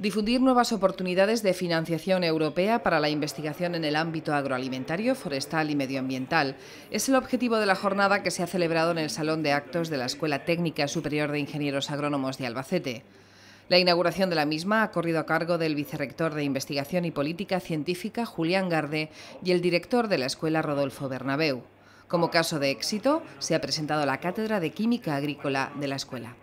Difundir nuevas oportunidades de financiación europea para la investigación en el ámbito agroalimentario, forestal y medioambiental es el objetivo de la jornada que se ha celebrado en el Salón de Actos de la Escuela Técnica Superior de Ingenieros Agrónomos de Albacete. La inauguración de la misma ha corrido a cargo del vicerrector de Investigación y Política Científica, Julián Garde, y el director de la escuela, Rodolfo Bernabeu. Como caso de éxito, se ha presentado la Cátedra de Química Agrícola de la escuela.